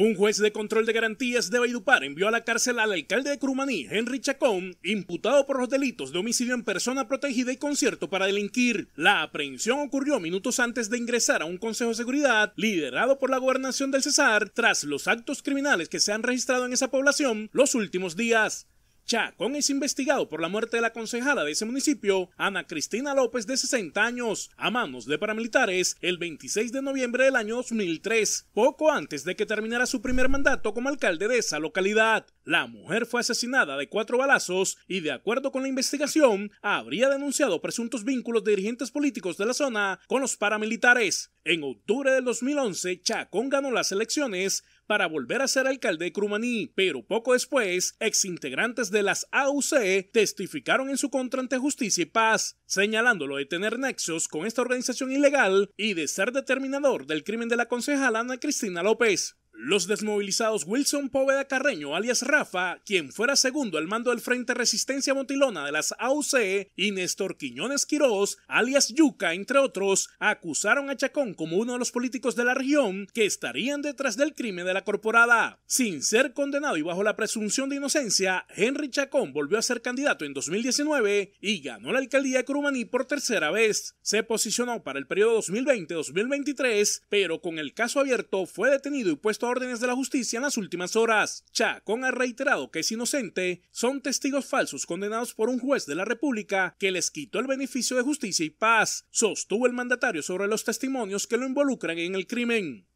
Un juez de control de garantías de Baidupar envió a la cárcel al alcalde de Crumaní, Henry Chacón, imputado por los delitos de homicidio en persona protegida y concierto para delinquir. La aprehensión ocurrió minutos antes de ingresar a un consejo de seguridad liderado por la gobernación del Cesar tras los actos criminales que se han registrado en esa población los últimos días. Chacón es investigado por la muerte de la concejala de ese municipio, Ana Cristina López, de 60 años, a manos de paramilitares el 26 de noviembre del año 2003, poco antes de que terminara su primer mandato como alcalde de esa localidad. La mujer fue asesinada de cuatro balazos y, de acuerdo con la investigación, habría denunciado presuntos vínculos de dirigentes políticos de la zona con los paramilitares. En octubre del 2011, Chacón ganó las elecciones para volver a ser alcalde de Crumaní, pero poco después, exintegrantes de las AUC testificaron en su contra ante Justicia y Paz, señalándolo de tener nexos con esta organización ilegal y de ser determinador del crimen de la concejal Ana Cristina López. Los desmovilizados Wilson Poveda Carreño, alias Rafa, quien fuera segundo al mando del Frente Resistencia Montilona de las AUC, e, y Néstor Quiñones Quirós, alias Yuca, entre otros, acusaron a Chacón como uno de los políticos de la región que estarían detrás del crimen de la corporada. Sin ser condenado y bajo la presunción de inocencia, Henry Chacón volvió a ser candidato en 2019 y ganó la alcaldía de Curumaní por tercera vez. Se posicionó para el periodo 2020-2023, pero con el caso abierto fue detenido y puesto órdenes de la justicia en las últimas horas. Chacón ha reiterado que es inocente, son testigos falsos condenados por un juez de la República que les quitó el beneficio de justicia y paz, sostuvo el mandatario sobre los testimonios que lo involucran en el crimen.